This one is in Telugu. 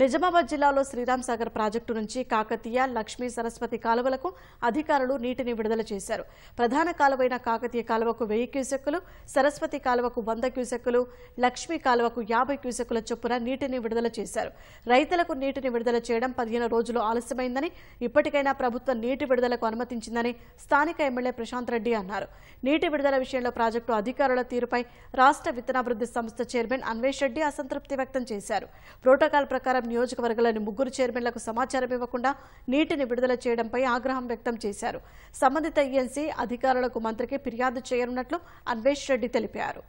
నిజామాబాద్ జిల్లాలో శ్రీరామ్ సాగర్ ప్రాజెక్టు నుంచి కాకతీయ లక్ష్మీ సరస్వతి కాలువలకు అధికారులు నీటిని విడుదల చేశారు ప్రధాన కాలువైన కాకతీయ కాలువకు వెయ్యి క్యూసెక్కులు సరస్వతి కాలువకు వంద క్యూసెక్కులు లక్ష్మీ కాలువకు యాభై క్యూసెక్కుల చొప్పున నీటిని విడుదల చేశారు రైతులకు నీటిని విడుదల చేయడం పదిహేను రోజులు ఆలస్యమైందని ఇప్పటికైనా ప్రభుత్వం నీటి విడుదలకు అనుమతించిందని స్థానిక ఎమ్మెల్యే ప్రశాంత్ రెడ్డి అన్నారు నీటి విడుదల విషయంలో ప్రాజెక్టు అధికారుల తీరుపై రాష్ట్ర విత్తనాభివృద్ధి సంస్థ చైర్మన్ అన్వేష్ రెడ్డి అసంతృప్తి వ్యక్తం చేశారు ప్రోటోకాల్ ప్రకారం నగర్ నియోజకవర్గాలని ముగ్గురు చైర్మన్లకు సమాచారం ఇవ్వకుండా నీటిని విడుదల చేయడంపై ఆగ్రహం వ్యక్తం చేశారు సంబంధిత ఏఎన్సీ అధికారులకు మంత్రికి ఫిర్యాదు చేయనున్నట్లు అన్వేష్ రెడ్డి తెలిపారు